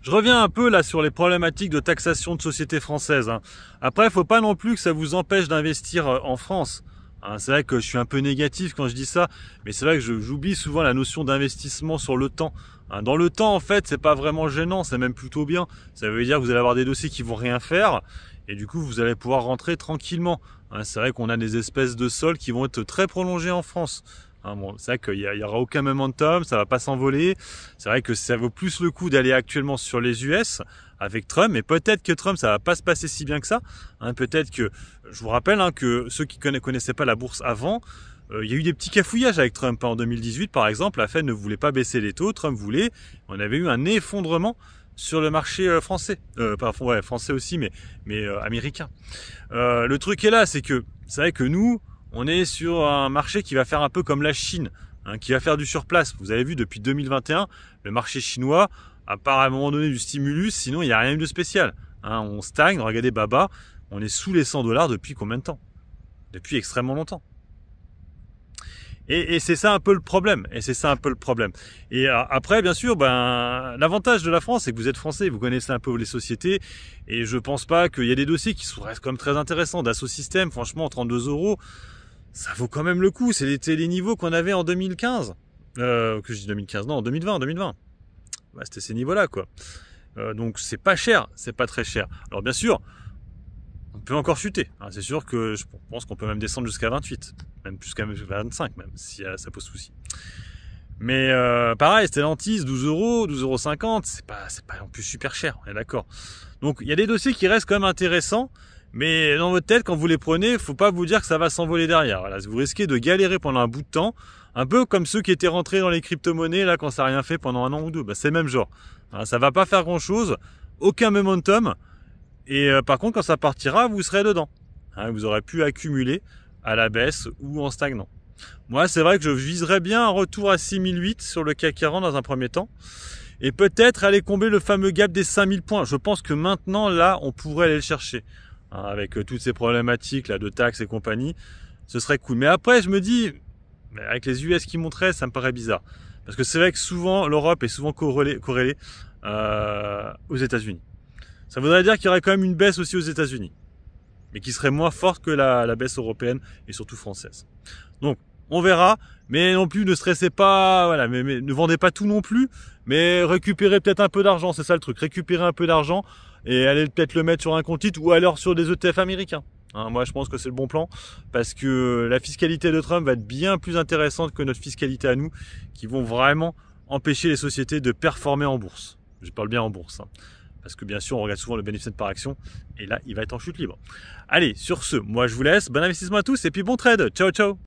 Je reviens un peu là sur les problématiques de taxation de sociétés françaises. Hein. Après, il faut pas non plus que ça vous empêche d'investir euh, en France. Hein, c'est vrai que je suis un peu négatif quand je dis ça, mais c'est vrai que j'oublie souvent la notion d'investissement sur le temps. Hein, dans le temps, en fait, c'est pas vraiment gênant, c'est même plutôt bien. Ça veut dire que vous allez avoir des dossiers qui vont rien faire, et du coup, vous allez pouvoir rentrer tranquillement. c'est vrai qu'on a des espèces de sols qui vont être très prolongés en France. Hein, c'est vrai qu'il n'y aura aucun momentum, ça va pas s'envoler. C'est vrai que ça vaut plus le coup d'aller actuellement sur les US avec Trump, mais peut-être que Trump, ça va pas se passer si bien que ça. Hein, peut-être que, je vous rappelle hein, que ceux qui ne connaissaient pas la bourse avant, euh, il y a eu des petits cafouillages avec Trump. En 2018, par exemple, la Fed ne voulait pas baisser les taux, Trump voulait. On avait eu un effondrement sur le marché euh, français, euh, ouais, français aussi, mais mais américain. le truc est là, c'est que c'est vrai que nous, on est sur un marché qui va faire un peu comme la Chine, hein, qui va faire du surplace. Vous avez vu depuis 2021, le marché chinois, à part à un moment donné du stimulus, sinon il n'y a rien de spécial. Hein. on stagne, regardez Baba, on est sous les 100 dollars depuis combien de temps Depuis extrêmement longtemps. Et, c'est ça un peu le problème. Et c'est ça un peu le problème. Et euh, après, bien sûr, ben l'avantage de la France, c'est que vous êtes français, vous connaissez un peu les sociétés. Et je pense pas qu'il y ait des dossiers qui seraient comme très intéressants. Dassault système, franchement, 32 euros ça vaut quand même le coup. C'était les, niveaux qu'on avait en 2015. Euh, que je dis 2015, non, en 2020, en 2020. Bah, c'était ces niveaux-là, quoi. Euh, donc c'est pas cher, c'est pas très cher. Alors bien sûr, on peut encore chuter. Hein. C'est sûr que je pense qu'on peut même descendre jusqu'à 28, même jusqu'à 25 même, si euh, ça pose souci. Mais euh, pareil, Stellantis, 12 euros, 12 euros 50, c'est pas, c'est pas non plus super cher, on est d'accord. Donc il y a des dossiers qui restent quand même intéressants, mais dans votre tête, quand vous les prenez, il faut pas vous dire que ça va s'envoler derrière. vous risquez de galérer pendant un bout de temps, un peu comme ceux qui étaient rentrés dans les crypto-monnaies là quand ça n'a rien fait pendant un an ou deux. Bah, c'est le même genre. Ça hein, ça va pas faire grand chose, aucun momentum. Et euh, par contre, quand ça partira, vous serez dedans. Hein, vous aurez pu accumuler à la baisse ou en stagnant. Moi, c'est vrai que je viserais bien un retour à 6008 sur le CAC 40 dans un premier temps. Et peut-être aller combler le fameux gap des 5000 points. Je pense que maintenant, là, on pourrait aller le chercher. Hein, avec euh, toutes ces problématiques là de taxes et compagnie, ce serait cool. Mais après, je me dis, avec les US qui montraient, ça me paraît bizarre. Parce que c'est vrai que souvent, l'Europe est souvent corrélée, euh, aux États-Unis. Ça voudrait dire qu'il y aurait quand même une baisse aussi aux États-Unis, mais qui serait moins forte que la, la baisse européenne et surtout française. Donc, on verra. Mais non plus, ne stressez pas, voilà, mais, ne vendez pas tout non plus, mais récupérez peut-être un peu d'argent, c'est ça le truc, récupérez un peu d'argent et allez peut-être le mettre sur un compte titre ou alors sur des ETF américains. Hein, moi, je pense que c'est le bon plan parce que la fiscalité de Trump va être bien plus intéressante que notre fiscalité à nous, qui vont vraiment empêcher les sociétés de performer en bourse. Je parle bien en bourse. Hein, parce que bien sûr on regarde souvent le bénéfice par action et là il va être en chute libre. Allez, sur ce, moi je vous laisse, bon investissement à tous et puis bon trade. Ciao ciao.